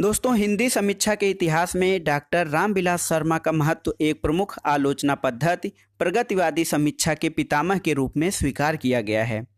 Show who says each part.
Speaker 1: दोस्तों हिंदी समीक्षा के इतिहास में डॉक्टर रामविलास शर्मा का महत्व एक प्रमुख आलोचना पद्धति प्रगतिवादी समीक्षा के पितामह के रूप में स्वीकार किया गया है